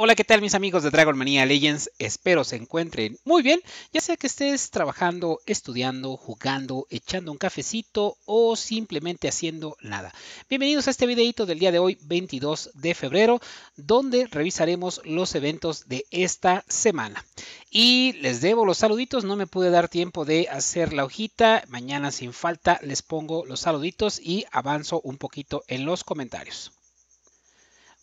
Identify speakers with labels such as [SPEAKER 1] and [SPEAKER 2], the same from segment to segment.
[SPEAKER 1] Hola, ¿qué tal mis amigos de Dragon Mania Legends? Espero se encuentren muy bien, ya sea que estés trabajando, estudiando, jugando, echando un cafecito o simplemente haciendo nada. Bienvenidos a este videito del día de hoy, 22 de febrero, donde revisaremos los eventos de esta semana. Y les debo los saluditos, no me pude dar tiempo de hacer la hojita, mañana sin falta les pongo los saluditos y avanzo un poquito en los comentarios.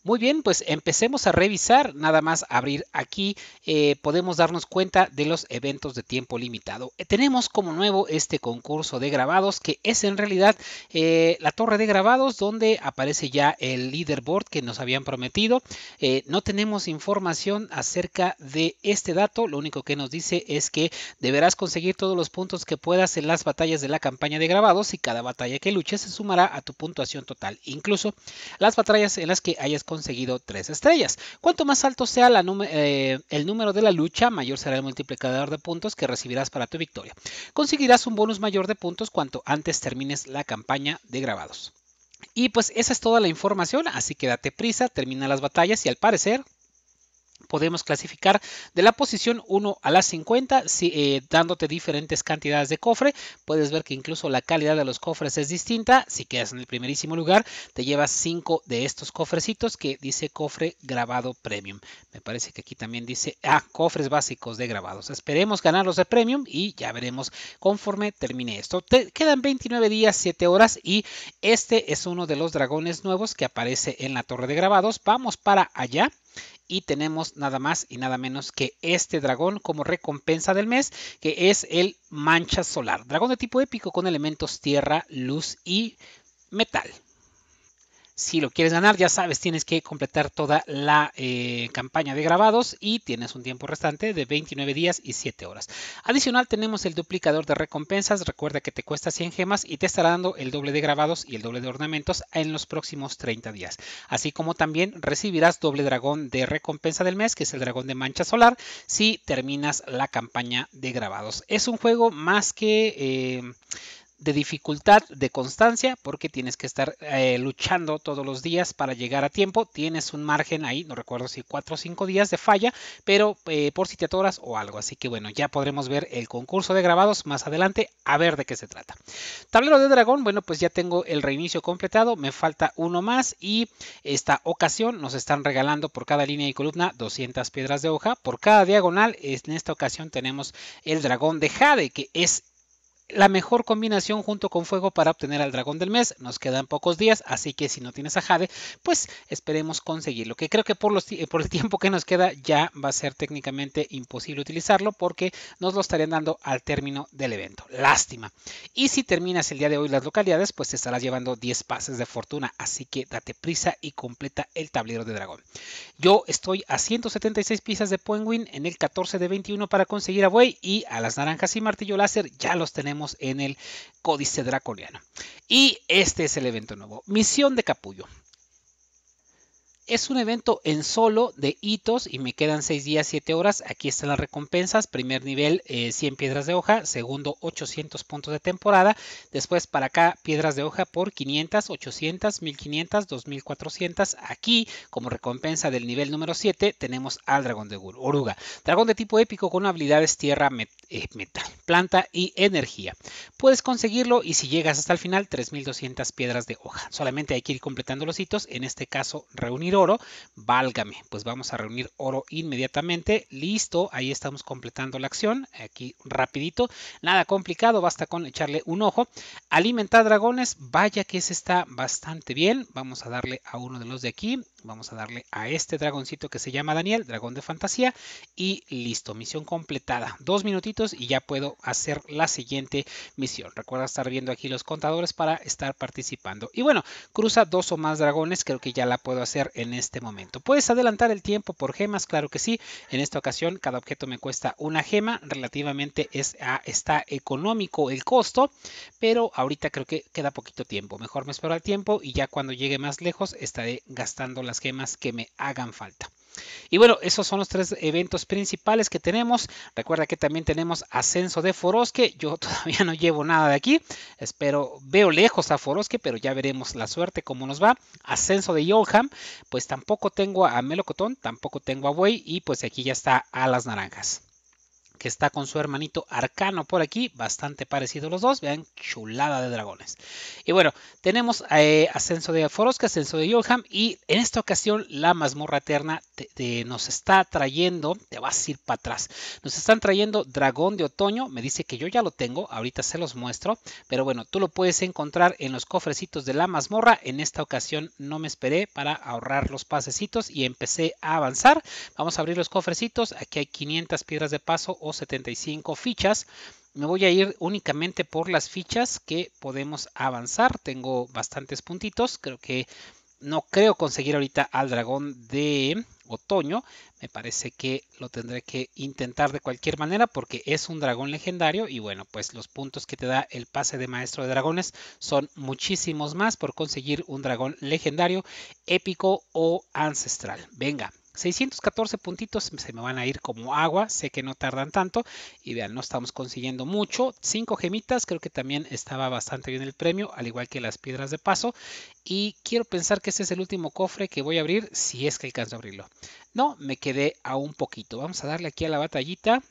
[SPEAKER 1] Muy bien, pues empecemos a revisar, nada más abrir aquí, eh, podemos darnos cuenta de los eventos de tiempo limitado. Eh, tenemos como nuevo este concurso de grabados que es en realidad eh, la torre de grabados donde aparece ya el leaderboard que nos habían prometido. no tenemos información acerca de este dato, lo único que nos dice es que deberás conseguir todos los puntos que puedas en las batallas de la campaña de grabados y cada batalla que luches se sumará a tu puntuación total. Incluso las batallas en las que hayas conseguido conseguido tres estrellas. Cuanto más alto sea eh, el número de la lucha, mayor será el multiplicador de puntos que recibirás para tu victoria. Conseguirás un bonus mayor de puntos cuanto antes termines la campaña de grabados. Y pues esa es toda la información, así que date prisa, termina las batallas y al parecer podemos clasificar de la posición 1 a las 50, eh, dándote diferentes cantidades de cofre. Puedes ver que incluso la calidad de los cofres es distinta. Si quedas en el primerísimo lugar, te llevas 5 de estos cofrecitos que dice cofre grabado premium. Me parece que aquí también dice, ah, cofres básicos de grabados. Esperemos ganarlos de premium y ya veremos conforme termine esto. Te quedan 29 días, 7 horas y este es uno de los dragones nuevos que aparece en la torre de grabados. Vamos para allá y tenemos nada más y nada menos que este dragón como recompensa del mes, que es el Mancha Solar, dragón de tipo épico con elementos tierra, luz y metal. Si lo quieres ganar, ya sabes, tienes que completar toda la eh, campaña de grabados y tienes un tiempo restante de 29 días y 7 horas. Adicional, tenemos el duplicador de recompensas. Recuerda que te cuesta 100 gemas y te estará dando el doble de grabados y el doble de ornamentos en los próximos 30 días. Así como también recibirás doble dragón de recompensa del mes, que es el dragón de mancha solar, si terminas la campaña de grabados. Es un juego más que... Eh, de dificultad, de constancia, porque tienes que estar eh, luchando todos los días para llegar a tiempo. Tienes un margen ahí, no recuerdo si 4 o 5 días de falla, pero eh, por si te atoras o algo. Así que bueno, ya podremos ver el concurso de grabados más adelante a ver de qué se trata. Tablero de dragón, bueno, pues ya tengo el reinicio completado, me falta uno más y esta ocasión nos están regalando por cada línea y columna 200 piedras de hoja. Por cada diagonal, en esta ocasión tenemos el dragón de Jade, que es la mejor combinación junto con fuego para obtener al dragón del mes. Nos quedan pocos días, así que si no tienes a Jade, pues esperemos conseguirlo. Que creo que por, eh, el tiempo que nos queda ya va a ser técnicamente imposible utilizarlo porque nos lo estarían dando al término del evento. Lástima. Y si terminas el día de hoy las localidades, pues te estarás llevando 10 pases de fortuna. Así que date prisa y completa el tablero de dragón. Yo estoy a 176 piezas de Penguin en el 14 de 21 para conseguir a Buey y a las naranjas y martillo láser ya los tenemos en el Códice Draconiano. Y este es el evento nuevo, Misión de Capullo. Es un evento en solo de hitos y me quedan 6 días, 7 horas. Aquí están las recompensas. Primer nivel, 100 eh, piedras de hoja. Segundo, 800 puntos de temporada. Después, para acá, piedras de hoja por 500, 800, 1500, 2400. Aquí, como recompensa del nivel número 7, tenemos al dragón de oruga. Dragón de tipo épico con habilidades tierra, eh, metal, planta y energía. Puedes conseguirlo y si llegas hasta el final, 3200 piedras de hoja. Solamente hay que ir completando los hitos. En este caso, reunir oro, válgame, pues vamos a reunir oro inmediatamente, listo, ahí estamos completando la acción, aquí rapidito, nada complicado, basta con echarle un ojo, alimentar dragones, vaya que se está bastante bien, vamos a darle a uno de los de aquí, vamos a darle a este dragoncito que se llama Daniel, dragón de fantasía, y listo, misión completada, dos minutitos y ya puedo hacer la siguiente misión, recuerda estar viendo aquí los contadores para estar participando, y bueno, cruza dos o más dragones, creo que ya la puedo hacer en en este momento. ¿Puedes adelantar el tiempo por gemas? Claro que sí. En esta ocasión cada objeto me cuesta una gema. Relativamente es, está económico el costo, pero ahorita creo que queda poquito tiempo. Mejor me espero al tiempo y ya cuando llegue más lejos estaré gastando las gemas que me hagan falta. Y bueno, esos son los tres eventos principales que tenemos. Recuerda que también tenemos ascenso de Forosque. Yo todavía no llevo nada de aquí. Espero, veo lejos a Forosque, pero ya veremos la suerte, cómo nos va. Ascenso de Yolham, pues tampoco tengo a Melocotón, tampoco tengo a Buey y pues aquí ya está a las naranjas que está con su hermanito Arcano por aquí, bastante parecido los dos, vean, chulada de dragones. Y bueno, tenemos eh, ascenso de Forosca, ascenso de Johan, y en esta ocasión la mazmorra eterna nos está trayendo, te vas a ir para atrás, nos están trayendo dragón de otoño, me dice que yo ya lo tengo, ahorita se los muestro, pero bueno, tú lo puedes encontrar en los cofrecitos de la mazmorra, en esta ocasión no me esperé para ahorrar los pasecitos y empecé a avanzar, vamos a abrir los cofrecitos, aquí hay 500 piedras de paso o 75 fichas. Me voy a ir únicamente por las fichas que podemos avanzar. Tengo bastantes puntitos. Creo que no creo conseguir ahorita al dragón de otoño. Me parece que lo tendré que intentar de cualquier manera porque es un dragón legendario y bueno, pues los puntos que te da el pase de maestro de dragones son muchísimos más por conseguir un dragón legendario, épico o ancestral. Venga, 614 puntitos se me van a ir como agua, sé que no tardan tanto y vean, no estamos consiguiendo mucho. 5 gemitas, creo que también estaba bastante bien el premio, al igual que las piedras de paso. Y quiero pensar que este es el último cofre que voy a abrir, si es que alcanzo a abrirlo. No, me quedé a un poquito. Vamos a darle aquí a la batallita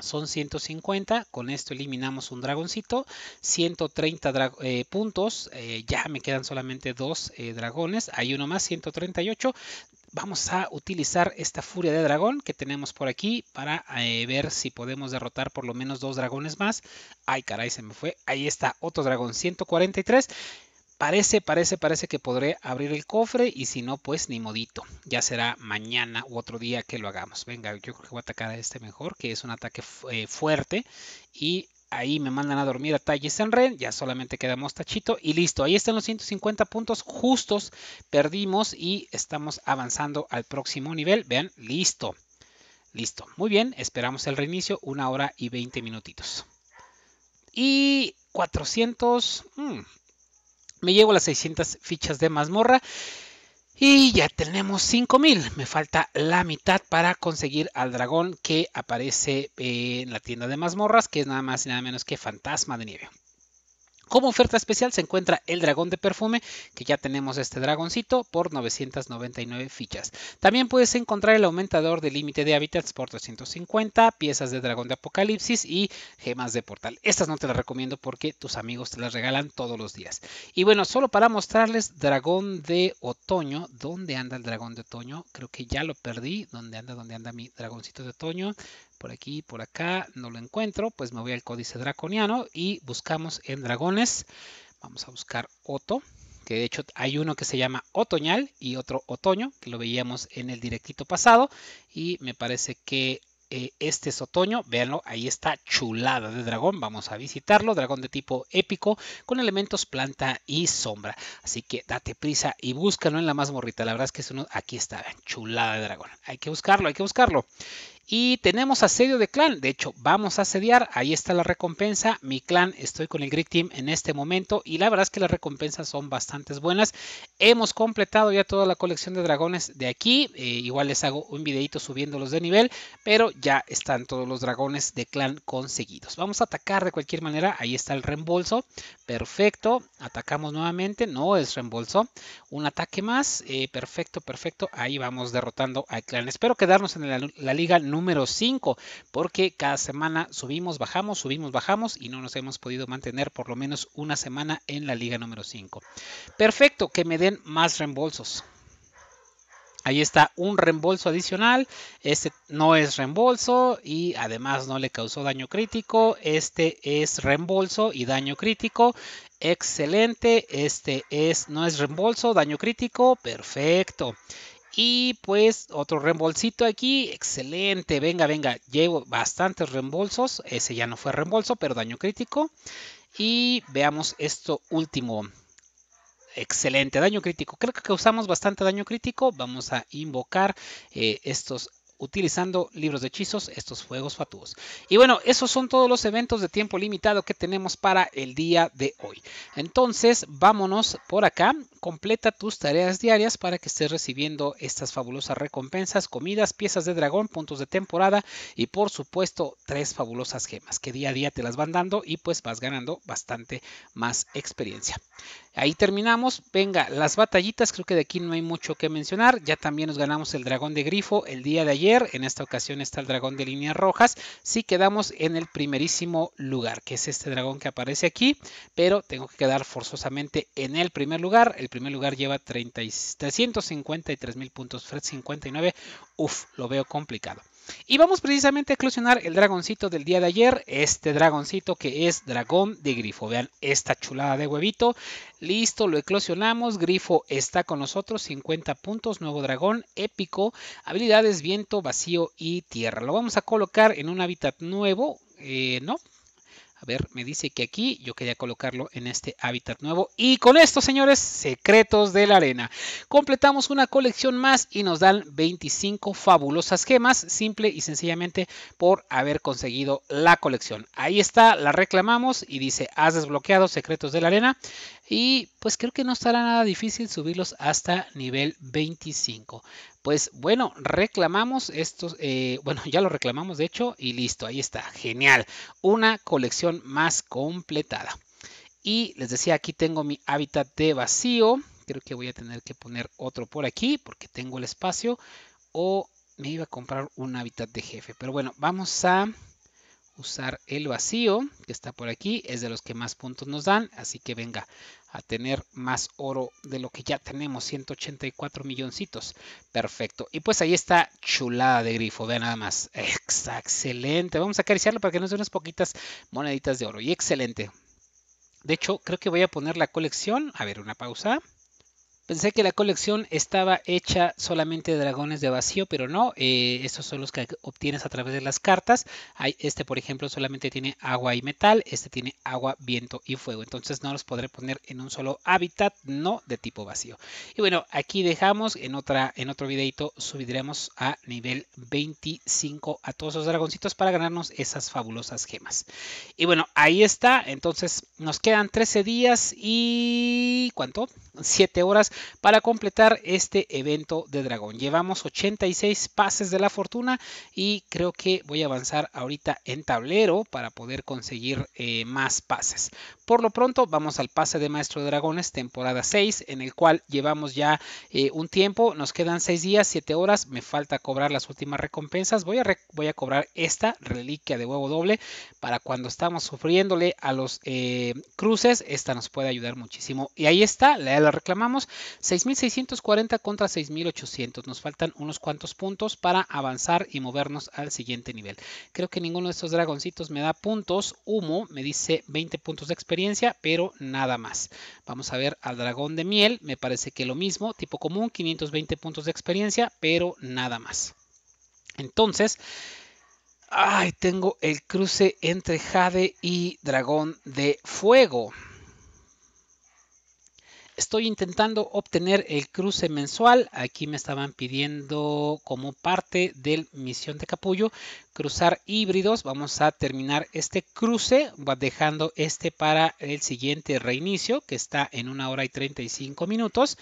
[SPEAKER 1] son 150, con esto eliminamos un dragoncito, 130 eh, puntos, eh, ya me quedan solamente dos eh, dragones, hay uno más, 138, vamos a utilizar esta furia de dragón que tenemos por aquí para eh, ver si podemos derrotar por lo menos dos dragones más. Ay, caray, se me fue. Ahí está, otro dragón, 143. Parece, parece, parece que podré abrir el cofre y si no, pues ni modito. Ya será mañana u otro día que lo hagamos. Venga, yo creo que voy a atacar a este mejor, que es un ataque eh, fuerte y Ahí me mandan a dormir a Talles en red, ya solamente quedamos tachito y listo. Ahí están los 150 puntos justos, perdimos y estamos avanzando al próximo nivel. Vean, listo. Listo, muy bien, esperamos el reinicio, una hora y 20 minutitos. Y 400, mm, me llevo las 600 fichas de mazmorra. Y ya tenemos 5000. Me falta la mitad para conseguir al dragón que aparece eh, en la tienda de mazmorras, que es nada más y nada menos que Fantasma de Nieve. Como oferta especial se encuentra el dragón de perfume, que ya tenemos este dragoncito por 999 fichas. También puedes encontrar el aumentador de límite de hábitats por 350, piezas de dragón de apocalipsis y gemas de portal. Estas no te las recomiendo porque tus amigos te las regalan todos los días. Y bueno, solo para mostrarles dragón de otoño. ¿Dónde anda el dragón de otoño? Creo que ya lo perdí. ¿Dónde anda? ¿Dónde anda mi dragoncito de otoño? por aquí, por acá, no lo encuentro, pues me voy al códice draconiano y buscamos en dragones, vamos a buscar Oto, que de hecho hay uno que se llama otoñal y otro otoño, que lo veíamos en el directito pasado, y me parece que eh, este es otoño, véanlo, ahí está chulada de dragón, vamos a visitarlo, dragón de tipo épico, con elementos planta y sombra, así que date prisa y búscalo en la morrita. la verdad es que es uno, aquí está, chulada de dragón, hay que buscarlo, hay que buscarlo, y tenemos asedio de clan. De hecho, vamos a asediar. Ahí está la recompensa. Mi clan, estoy con el Greek Team en este momento. Y la verdad es que las recompensas son bastante buenas. Hemos completado ya toda la colección de dragones de aquí. Eh, igual les hago un videito subiéndolos de nivel. Pero ya están todos los dragones de clan conseguidos. Vamos a atacar de cualquier manera. Ahí está el reembolso. Perfecto. Atacamos nuevamente. No es reembolso. Un ataque más. Eh, perfecto, perfecto. Ahí vamos derrotando al clan. Espero quedarnos en la, la liga número número 5, porque cada semana subimos, bajamos, subimos, bajamos y no nos hemos podido mantener por lo menos una semana en la liga número 5. Perfecto, que me den más reembolsos. Ahí está un reembolso adicional. Este no es reembolso y además no le causó daño crítico. Este es reembolso y daño crítico. Excelente. Este es no es reembolso, daño crítico. Perfecto. Y pues otro reembolsito aquí. Excelente. Venga, venga. Llevo bastantes reembolsos. Ese ya no fue reembolso, pero daño crítico. Y veamos esto último. Excelente, daño crítico. Creo que causamos bastante daño crítico. Vamos a invocar eh, estos utilizando libros de hechizos, estos fuegos fatuos. Y bueno, esos son todos los eventos de tiempo limitado que tenemos para el día de hoy. Entonces, vámonos por acá. Completa tus tareas diarias para que estés recibiendo estas fabulosas recompensas, comidas, piezas de dragón, puntos de temporada y por supuesto tres fabulosas gemas que día a día te las van dando y pues vas ganando bastante más experiencia. Ahí terminamos. Venga, las batallitas, creo que de aquí no hay mucho que mencionar. Ya también nos ganamos el dragón de grifo el día de ayer. En esta ocasión está el dragón de líneas rojas. Sí quedamos en el primerísimo lugar, que es este dragón que aparece aquí. Pero tengo que quedar forzosamente en el primer lugar. El primer lugar lleva 30, 353 mil puntos. Fred 59. Uf, lo veo complicado. Y vamos precisamente a eclosionar el dragoncito del día de ayer, este dragoncito que es dragón de grifo. Vean esta chulada de huevito. Listo, lo eclosionamos. Grifo está con nosotros, 50 puntos, nuevo dragón, épico, habilidades, viento, vacío y tierra. Lo vamos a colocar en un hábitat nuevo, eh, ¿no? A ver, me dice que aquí yo quería colocarlo en este hábitat nuevo. Y con esto, señores, secretos de la arena. Completamos una colección más y nos dan 25 fabulosas gemas, simple y sencillamente por haber conseguido la colección. Ahí está, la reclamamos y dice, has desbloqueado secretos de la arena. Y pues creo que no estará nada difícil subirlos hasta nivel 25. Pues bueno, reclamamos estos, eh, bueno, ya lo reclamamos de hecho y listo, ahí está, genial. Una colección más completada. Y les decía, aquí tengo mi hábitat de vacío. Creo que voy a tener que poner otro por aquí porque tengo el espacio. O me iba a comprar un hábitat de jefe. Pero bueno, vamos a usar el vacío que está por aquí. Es de los que más puntos nos dan. Así que venga a tener más oro de lo que ya tenemos. 184 milloncitos. Perfecto. Y pues ahí está chulada de grifo. Vean nada más. excelente. Vamos a acariciarlo para que nos dé unas poquitas moneditas de oro. Y excelente. De hecho, creo que voy a poner la colección. A ver, una pausa. Pensé que la colección estaba hecha solamente de dragones de vacío, pero no. Eh, estos son los que obtienes a través de las cartas. Hay, este, por ejemplo, solamente tiene agua y metal. Este tiene agua, viento y fuego. Entonces no los podré poner en un solo hábitat, no de tipo vacío. Y bueno, aquí dejamos. En, otra, en otro videito subiremos a nivel 25 a todos los dragoncitos para ganarnos esas fabulosas gemas. Y bueno, ahí está. Entonces nos quedan 13 días y... ¿Cuánto? 7 horas para completar este evento de dragón. Llevamos 86 pases de la fortuna y creo que voy a avanzar ahorita en tablero para poder conseguir eh, más pases. Por lo pronto, vamos al pase de Maestro de Dragones, temporada 6, en el cual llevamos ya eh, un tiempo, nos quedan 6 días, 7 horas, me falta cobrar las últimas recompensas, voy a, voy a cobrar esta reliquia de huevo doble para cuando estamos sufriéndole a los eh, cruces, esta nos puede ayudar muchísimo. Y ahí está, la, la reclamamos, 6.640 contra 6.800, nos faltan unos cuantos puntos para avanzar y movernos al siguiente nivel. Creo que ninguno de estos dragoncitos me da puntos, humo, me dice 20 puntos de experiencia pero nada más. Vamos a ver al dragón de miel, me parece que lo mismo, tipo común, 520 puntos de experiencia, pero nada más. Entonces, ay, tengo el cruce entre Jade y dragón de fuego. Estoy intentando obtener el cruce mensual. Aquí me estaban pidiendo como parte del misión de capullo cruzar híbridos. Vamos a terminar este cruce dejando este para el siguiente reinicio que está en una hora y 35 minutos.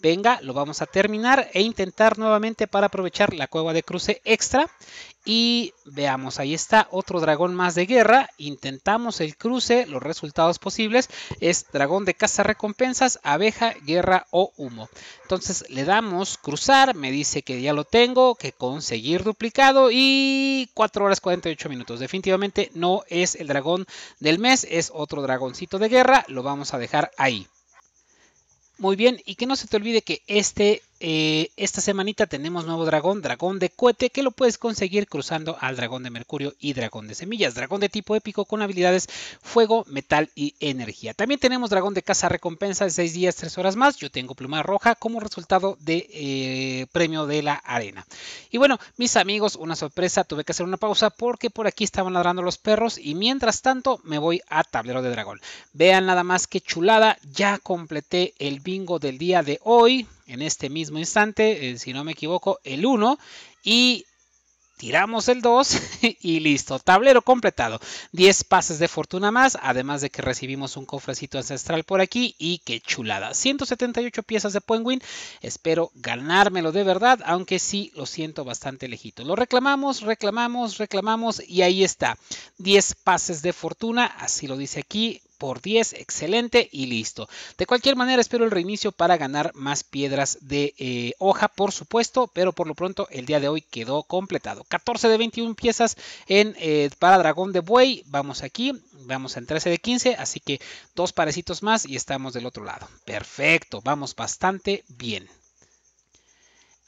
[SPEAKER 1] Venga, lo vamos a terminar e intentar nuevamente para aprovechar la cueva de cruce extra. Y veamos, ahí está otro dragón más de guerra. Intentamos el cruce, los resultados posibles es dragón de caza recompensas, abeja, guerra o humo. Entonces le damos cruzar, me dice que ya lo tengo, que conseguir duplicado y 4 horas 48 minutos. Definitivamente no es el dragón del mes, es otro dragoncito de guerra, lo vamos a dejar ahí. Muy bien, y que no se te olvide que este eh, esta semanita tenemos nuevo dragón, dragón de cohete, que lo puedes conseguir cruzando al dragón de mercurio y dragón de semillas. Dragón de tipo épico con habilidades fuego, metal y energía. También tenemos dragón de caza recompensa de 6 días, 3 horas más. Yo tengo pluma roja como resultado de eh, premio de la arena. Y bueno, mis amigos, una sorpresa, tuve que hacer una pausa porque por aquí estaban ladrando los perros y mientras tanto me voy a tablero de dragón. Vean nada más que chulada, ya completé el bingo del día de hoy en este mismo instante, eh, si no me equivoco, el 1 y tiramos el 2 y listo, tablero completado. 10 pases de fortuna más, además de que recibimos un cofrecito ancestral por aquí y qué chulada. 178 piezas de Penguin, espero ganármelo de verdad, aunque sí lo siento bastante lejito. Lo reclamamos, reclamamos, reclamamos y ahí está. 10 pases de fortuna, así lo dice aquí, por 10, excelente y listo. De cualquier manera espero el reinicio para ganar más piedras de eh, hoja, por supuesto, pero por lo pronto el día de hoy quedó completado. 14 de 21 piezas en, eh, para dragón de buey, vamos aquí, vamos en 13 de 15, así que dos parecitos más y estamos del otro lado. Perfecto, vamos bastante bien.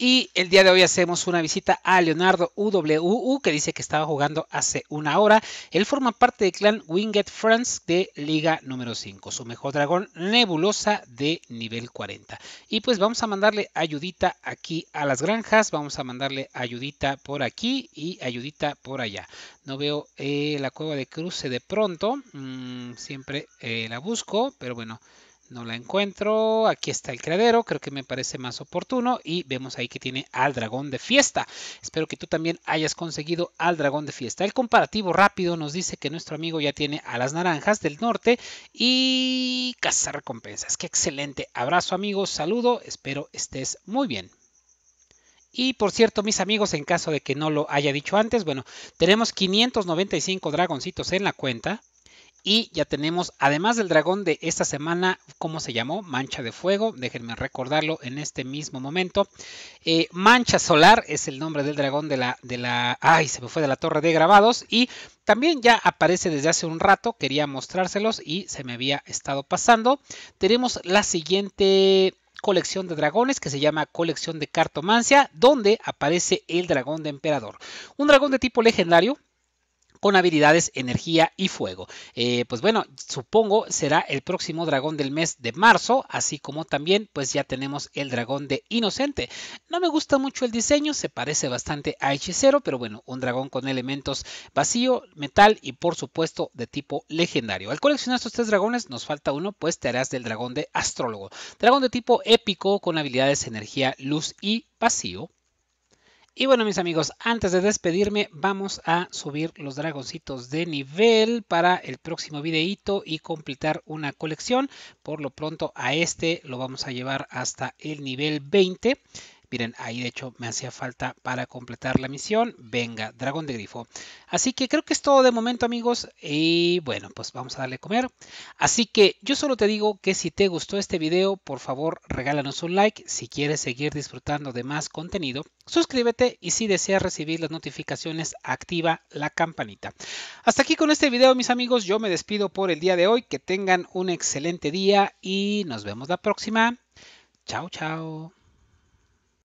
[SPEAKER 1] Y el día de hoy hacemos una visita a Leonardo UWU, que dice que estaba jugando hace una hora. Él forma parte del clan Winged Friends de Liga número 5. Su mejor dragón, Nebulosa de nivel 40. Y pues vamos a mandarle ayudita aquí a las granjas. Vamos a mandarle ayudita por aquí y ayudita por allá. No veo eh, la cueva de cruce de pronto. Mm, siempre eh, la busco, pero bueno. No la encuentro. Aquí está el creadero, Creo que me parece más oportuno. Y vemos ahí que tiene al dragón de fiesta. Espero que tú también hayas conseguido al dragón de fiesta. El comparativo rápido nos dice que nuestro amigo ya tiene a las naranjas del norte. Y caza recompensas. Qué excelente. Abrazo amigos. Saludo. Espero estés muy bien. Y por cierto, mis amigos, en caso de que no lo haya dicho antes, bueno, tenemos 595 dragoncitos en la cuenta. Y ya tenemos, además del dragón de esta semana, ¿cómo se llamó? Mancha de fuego, déjenme recordarlo en este mismo momento. Eh, Mancha solar es el nombre del dragón de la, de la, ay, se me fue de la torre de grabados. Y también ya aparece desde hace un rato, quería mostrárselos y se me había estado pasando. Tenemos la siguiente colección de dragones que se llama colección de cartomancia donde aparece el dragón de emperador un dragón de tipo legendario con habilidades energía y fuego. Eh, pues bueno, supongo será el próximo dragón del mes de marzo, así como también pues ya tenemos el dragón de Inocente. No me gusta mucho el diseño, se parece bastante a Hechicero, pero bueno, un dragón con elementos vacío, metal y por supuesto de tipo legendario. Al coleccionar estos tres dragones nos falta uno, pues te harás del dragón de Astrólogo. Dragón de tipo épico con habilidades energía, luz y vacío. Y bueno, mis amigos, antes de despedirme, vamos a subir los dragoncitos de nivel para el próximo videíto y completar una colección. Por lo pronto, a este lo vamos a llevar hasta el nivel 20. Miren, ahí de hecho me hacía falta para completar la misión. Venga, dragón de grifo. Así que creo que es todo de momento, amigos. Y bueno, pues vamos a darle a comer. Así que yo solo te digo que si te gustó este video, por favor, regálanos un like. Si quieres seguir disfrutando de más contenido, suscríbete y si deseas recibir las notificaciones, activa la campanita. Hasta aquí con este video, mis amigos. Yo me despido por el día de hoy. Que tengan un excelente día y nos vemos la próxima. Chao, chao.